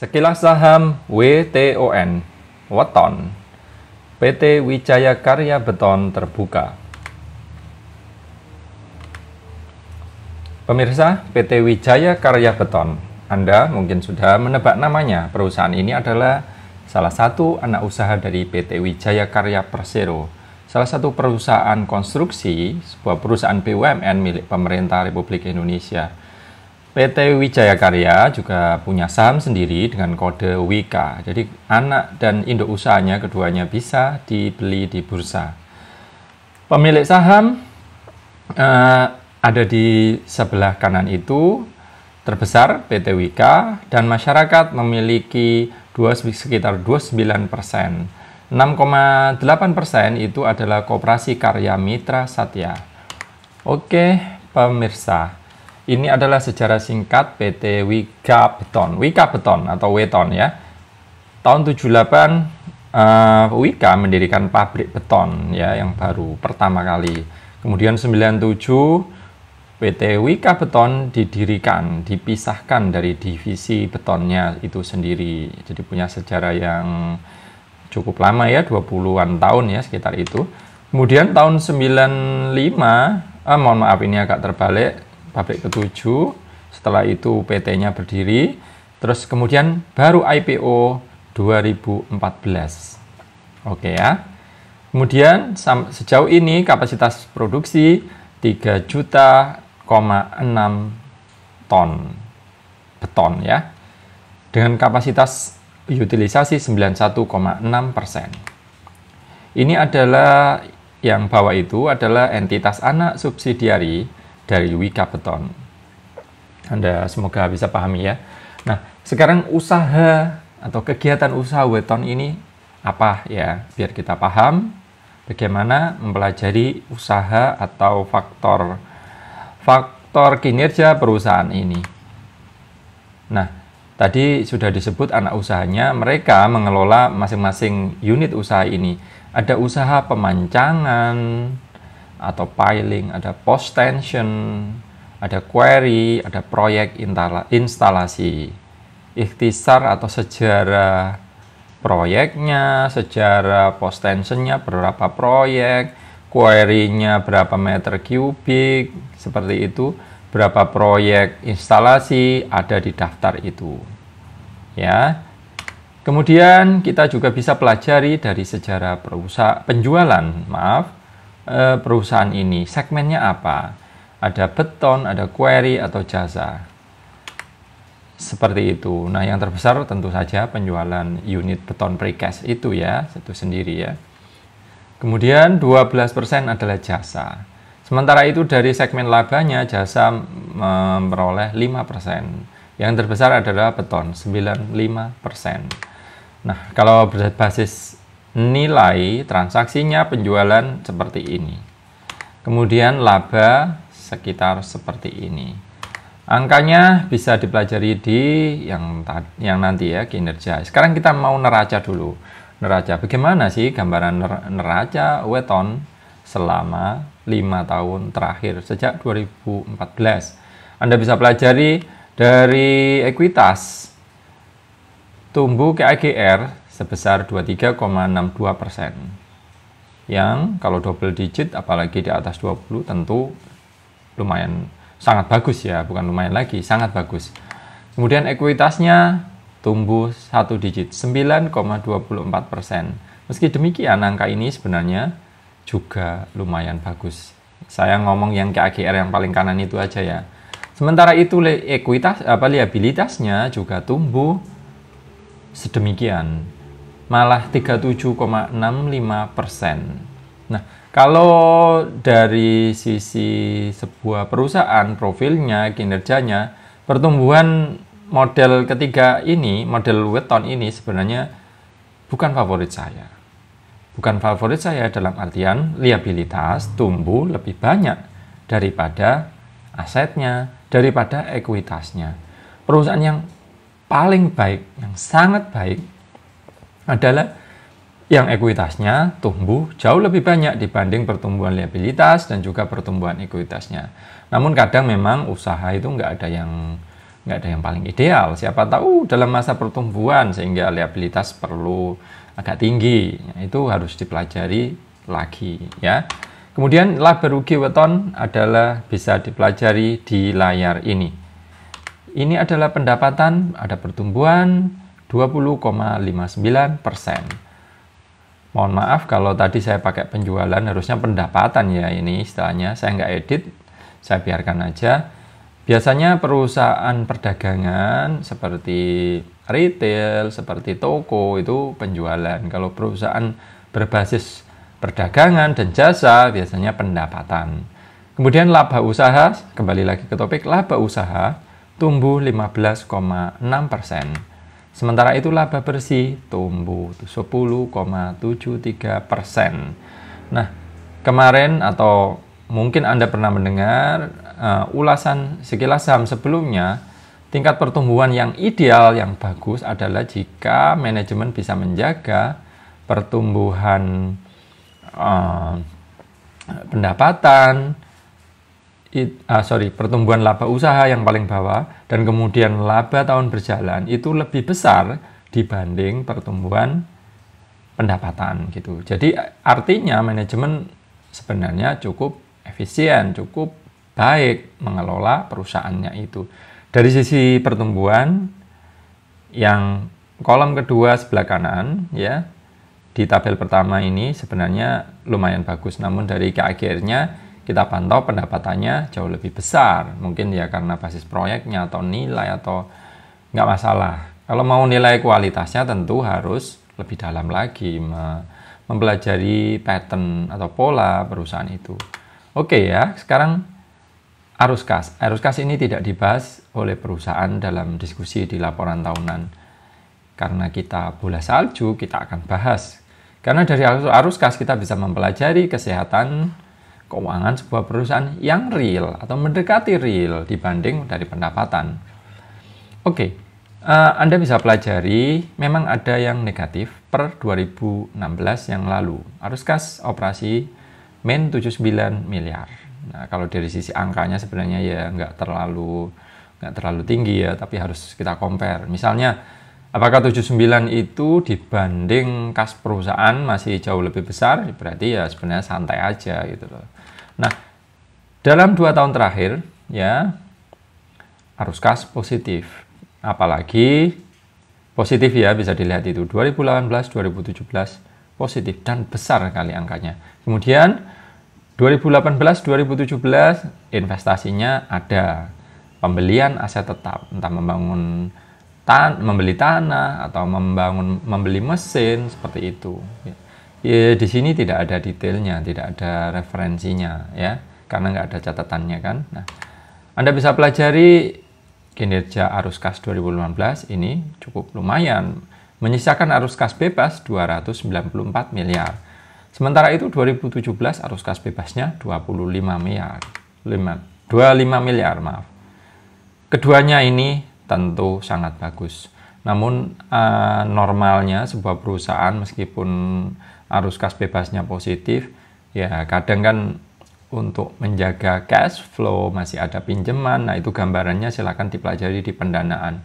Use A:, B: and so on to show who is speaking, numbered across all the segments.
A: Sekilas saham WTON, Weton, PT Wijaya Karya Beton terbuka. Pemirsa, PT Wijaya Karya Beton, Anda mungkin sudah menebak namanya. Perusahaan ini adalah salah satu anak usaha dari PT Wijaya Karya Persero, salah satu perusahaan konstruksi, sebuah perusahaan BUMN milik pemerintah Republik Indonesia PT Wijaya Karya juga punya saham sendiri dengan kode WIKA. Jadi anak dan induk usahanya keduanya bisa dibeli di bursa. Pemilik saham eh, ada di sebelah kanan itu terbesar PT WIKA dan masyarakat memiliki dua, sekitar 29 persen. 6,8 persen itu adalah Koperasi Karya Mitra Satya. Oke, pemirsa. Ini adalah sejarah singkat PT Wika Beton, Wika Beton atau Weton ya. Tahun 78 uh, eh, Wika mendirikan pabrik beton ya yang baru pertama kali. Kemudian 97 PT Wika Beton didirikan, dipisahkan dari divisi betonnya itu sendiri. Jadi punya sejarah yang cukup lama ya, 20-an tahun ya sekitar itu. Kemudian tahun 95, eh, mohon maaf ini agak terbalik, pabrik ketujuh, setelah itu PT-nya berdiri, terus kemudian baru IPO 2014. Oke ya. Kemudian sejauh ini kapasitas produksi 3 juta, 6 ton beton ya. Dengan kapasitas utilisasi 91,6 persen. Ini adalah yang bawah itu adalah entitas anak subsidiari dari wika Beton. Anda semoga bisa pahami ya. Nah, sekarang usaha atau kegiatan usaha weton ini apa ya? Biar kita paham bagaimana mempelajari usaha atau faktor faktor kinerja perusahaan ini. Nah, tadi sudah disebut anak usahanya, mereka mengelola masing-masing unit usaha ini. Ada usaha pemancangan, atau piling, ada post tension, ada query, ada proyek instalasi, ikhtisar atau sejarah proyeknya, sejarah post tensionnya berapa proyek, query-nya berapa meter kubik, seperti itu, berapa proyek instalasi ada di daftar itu. Ya. Kemudian kita juga bisa pelajari dari sejarah perusahaan penjualan, maaf, Eh, perusahaan ini? Segmennya apa? Ada beton, ada query, atau jasa. Seperti itu. Nah, yang terbesar tentu saja penjualan unit beton precast itu ya, itu sendiri ya. Kemudian 12% adalah jasa. Sementara itu dari segmen labanya jasa memperoleh 5%. Yang terbesar adalah beton 95%. Nah, kalau berbasis nilai transaksinya penjualan seperti ini. Kemudian laba sekitar seperti ini. Angkanya bisa dipelajari di yang yang nanti ya kinerja. Sekarang kita mau neraca dulu. Neraca bagaimana sih gambaran neraca weton selama 5 tahun terakhir sejak 2014. Anda bisa pelajari dari ekuitas tumbuh ke AGR sebesar 23,62 persen. Yang kalau double digit apalagi di atas 20 tentu lumayan sangat bagus ya, bukan lumayan lagi, sangat bagus. Kemudian ekuitasnya tumbuh satu digit 9,24 persen. Meski demikian angka ini sebenarnya juga lumayan bagus. Saya ngomong yang KAGR yang paling kanan itu aja ya. Sementara itu ekuitas apa liabilitasnya juga tumbuh sedemikian malah 37,65 persen. Nah, kalau dari sisi sebuah perusahaan, profilnya, kinerjanya, pertumbuhan model ketiga ini, model weton ini sebenarnya bukan favorit saya. Bukan favorit saya dalam artian liabilitas tumbuh lebih banyak daripada asetnya, daripada ekuitasnya. Perusahaan yang paling baik, yang sangat baik adalah yang ekuitasnya tumbuh jauh lebih banyak dibanding pertumbuhan liabilitas dan juga pertumbuhan ekuitasnya. Namun kadang memang usaha itu nggak ada yang nggak ada yang paling ideal. Siapa tahu dalam masa pertumbuhan sehingga liabilitas perlu agak tinggi. Nah, itu harus dipelajari lagi ya. Kemudian laba rugi weton adalah bisa dipelajari di layar ini. Ini adalah pendapatan, ada pertumbuhan, 20,59 persen. Mohon maaf kalau tadi saya pakai penjualan, harusnya pendapatan ya ini istilahnya. Saya nggak edit, saya biarkan aja. Biasanya perusahaan perdagangan seperti retail, seperti toko itu penjualan. Kalau perusahaan berbasis perdagangan dan jasa biasanya pendapatan. Kemudian laba usaha, kembali lagi ke topik, laba usaha tumbuh 15,6 persen. Sementara itu laba bersih tumbuh 10,73 persen. Nah, kemarin atau mungkin Anda pernah mendengar uh, ulasan sekilas saham sebelumnya, tingkat pertumbuhan yang ideal, yang bagus adalah jika manajemen bisa menjaga pertumbuhan uh, pendapatan, It, uh, sorry, pertumbuhan laba usaha yang paling bawah dan kemudian laba tahun berjalan itu lebih besar dibanding pertumbuhan pendapatan gitu. Jadi artinya manajemen sebenarnya cukup efisien, cukup baik mengelola perusahaannya itu. Dari sisi pertumbuhan yang kolom kedua sebelah kanan ya di tabel pertama ini sebenarnya lumayan bagus namun dari KAGR-nya kita pantau pendapatannya jauh lebih besar. Mungkin ya karena basis proyeknya atau nilai atau nggak masalah. Kalau mau nilai kualitasnya tentu harus lebih dalam lagi mempelajari pattern atau pola perusahaan itu. Oke ya, sekarang arus kas. Arus kas ini tidak dibahas oleh perusahaan dalam diskusi di laporan tahunan. Karena kita bola salju, kita akan bahas. Karena dari arus, arus kas kita bisa mempelajari kesehatan, keuangan sebuah perusahaan yang real atau mendekati real dibanding dari pendapatan. Oke, okay. uh, eh, Anda bisa pelajari memang ada yang negatif per 2016 yang lalu. Arus kas operasi min 79 miliar. Nah, kalau dari sisi angkanya sebenarnya ya nggak terlalu nggak terlalu tinggi ya, tapi harus kita compare. Misalnya, apakah 79 itu dibanding kas perusahaan masih jauh lebih besar? Berarti ya sebenarnya santai aja gitu loh. Nah, dalam dua tahun terakhir, ya, arus kas positif. Apalagi positif ya, bisa dilihat itu. 2018, 2017, positif. Dan besar kali angkanya. Kemudian, 2018, 2017, investasinya ada. Pembelian aset tetap, entah membangun tan membeli tanah atau membangun membeli mesin seperti itu. Ya ya, di sini tidak ada detailnya, tidak ada referensinya ya, karena nggak ada catatannya kan. Nah, Anda bisa pelajari kinerja arus kas 2015 ini cukup lumayan, menyisakan arus kas bebas 294 miliar. Sementara itu 2017 arus kas bebasnya 25 miliar, 5, 25 miliar maaf. Keduanya ini tentu sangat bagus. Namun uh, normalnya sebuah perusahaan meskipun arus kas bebasnya positif, ya kadang kan untuk menjaga cash flow masih ada pinjaman. Nah, itu gambarannya silahkan dipelajari di pendanaan.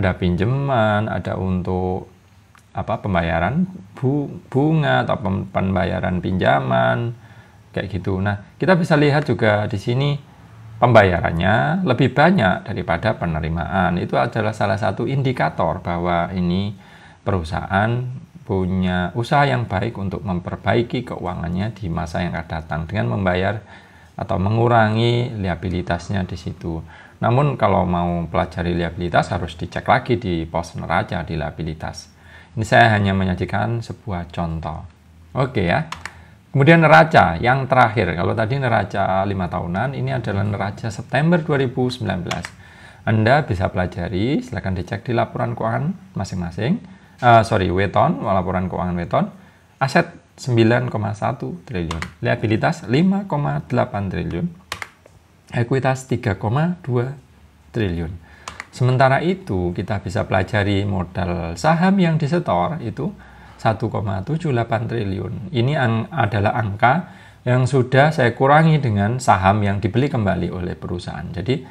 A: Ada pinjaman, ada untuk apa pembayaran bunga atau pembayaran pinjaman kayak gitu. Nah, kita bisa lihat juga di sini pembayarannya lebih banyak daripada penerimaan. Itu adalah salah satu indikator bahwa ini perusahaan punya usaha yang baik untuk memperbaiki keuangannya di masa yang akan datang dengan membayar atau mengurangi liabilitasnya di situ. Namun kalau mau pelajari liabilitas harus dicek lagi di pos neraca di liabilitas. Ini saya hanya menyajikan sebuah contoh. Oke ya. Kemudian neraca yang terakhir. Kalau tadi neraca 5 tahunan, ini adalah neraca September 2019. Anda bisa pelajari, silakan dicek di laporan keuangan masing-masing uh, sorry weton laporan keuangan weton aset 9,1 triliun liabilitas 5,8 triliun ekuitas 3,2 triliun sementara itu kita bisa pelajari modal saham yang disetor itu 1,78 triliun ini ang adalah angka yang sudah saya kurangi dengan saham yang dibeli kembali oleh perusahaan jadi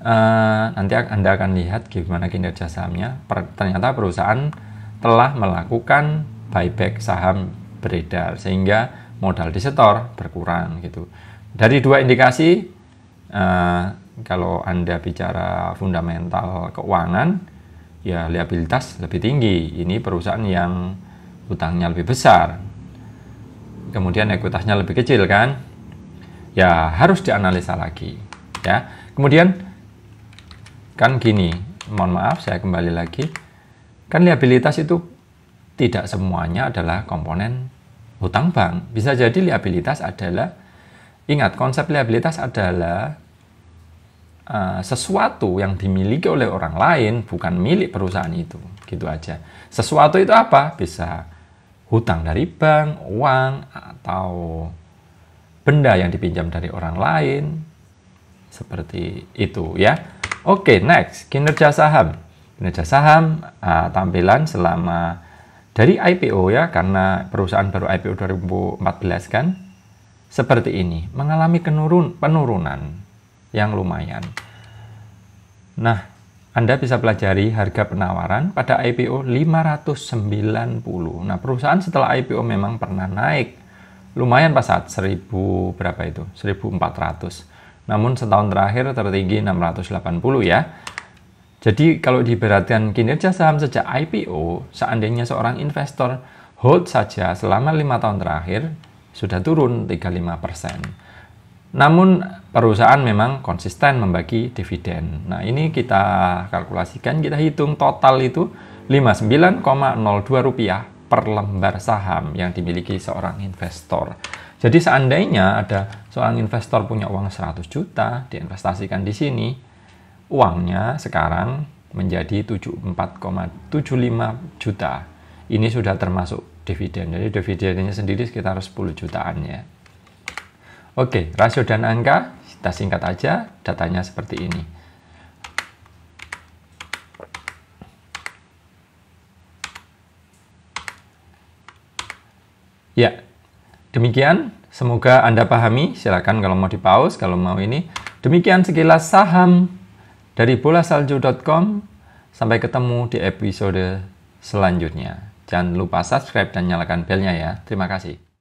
A: Eh, nanti Anda akan lihat gimana kinerja sahamnya. Per, ternyata perusahaan telah melakukan buyback saham beredar sehingga modal disetor berkurang gitu. Dari dua indikasi uh, kalau Anda bicara fundamental keuangan ya liabilitas lebih tinggi. Ini perusahaan yang utangnya lebih besar. Kemudian ekuitasnya lebih kecil kan? Ya harus dianalisa lagi ya. Kemudian kan gini, mohon maaf saya kembali lagi. Kan liabilitas itu tidak semuanya adalah komponen hutang bank. Bisa jadi liabilitas adalah ingat konsep liabilitas adalah uh, sesuatu yang dimiliki oleh orang lain bukan milik perusahaan itu. Gitu aja. Sesuatu itu apa? Bisa hutang dari bank, uang atau benda yang dipinjam dari orang lain seperti itu ya. Oke, okay, next, kinerja saham. Kinerja saham uh, tampilan selama dari IPO ya, karena perusahaan baru IPO 2014 kan, seperti ini, mengalami kenurun, penurunan yang lumayan. Nah, Anda bisa pelajari harga penawaran pada IPO 590. Nah, perusahaan setelah IPO memang pernah naik. Lumayan pas saat 1000 berapa itu? 1400 namun setahun terakhir tertinggi 680 ya. Jadi kalau diberatkan kinerja saham sejak IPO, seandainya seorang investor hold saja selama lima tahun terakhir, sudah turun 35%. Namun perusahaan memang konsisten membagi dividen. Nah ini kita kalkulasikan, kita hitung total itu 59,02 rupiah per lembar saham yang dimiliki seorang investor. Jadi seandainya ada seorang investor punya uang 100 juta, diinvestasikan di sini, uangnya sekarang menjadi 74,75 juta. Ini sudah termasuk dividen. Jadi dividennya sendiri sekitar 10 jutaan ya. Oke, rasio dan angka kita singkat aja datanya seperti ini. Ya, Demikian, semoga Anda pahami. Silakan kalau mau di pause, kalau mau ini. Demikian sekilas saham dari bolasalju.com. Sampai ketemu di episode selanjutnya. Jangan lupa subscribe dan nyalakan belnya ya. Terima kasih.